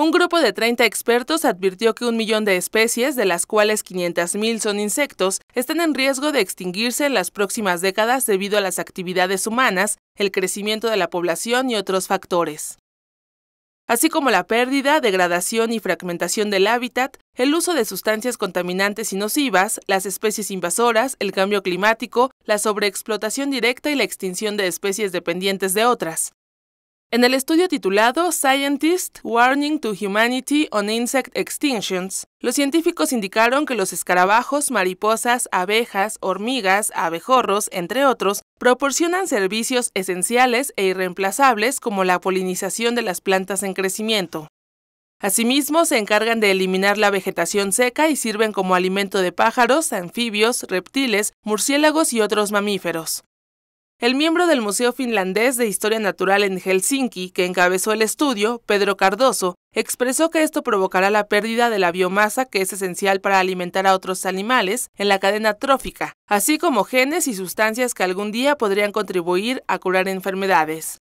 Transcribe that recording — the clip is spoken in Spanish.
Un grupo de 30 expertos advirtió que un millón de especies, de las cuales 500.000 son insectos, están en riesgo de extinguirse en las próximas décadas debido a las actividades humanas, el crecimiento de la población y otros factores. Así como la pérdida, degradación y fragmentación del hábitat, el uso de sustancias contaminantes y nocivas, las especies invasoras, el cambio climático, la sobreexplotación directa y la extinción de especies dependientes de otras. En el estudio titulado Scientist Warning to Humanity on Insect Extinctions, los científicos indicaron que los escarabajos, mariposas, abejas, hormigas, abejorros, entre otros, proporcionan servicios esenciales e irreemplazables como la polinización de las plantas en crecimiento. Asimismo, se encargan de eliminar la vegetación seca y sirven como alimento de pájaros, anfibios, reptiles, murciélagos y otros mamíferos. El miembro del Museo Finlandés de Historia Natural en Helsinki, que encabezó el estudio, Pedro Cardoso, expresó que esto provocará la pérdida de la biomasa que es esencial para alimentar a otros animales en la cadena trófica, así como genes y sustancias que algún día podrían contribuir a curar enfermedades.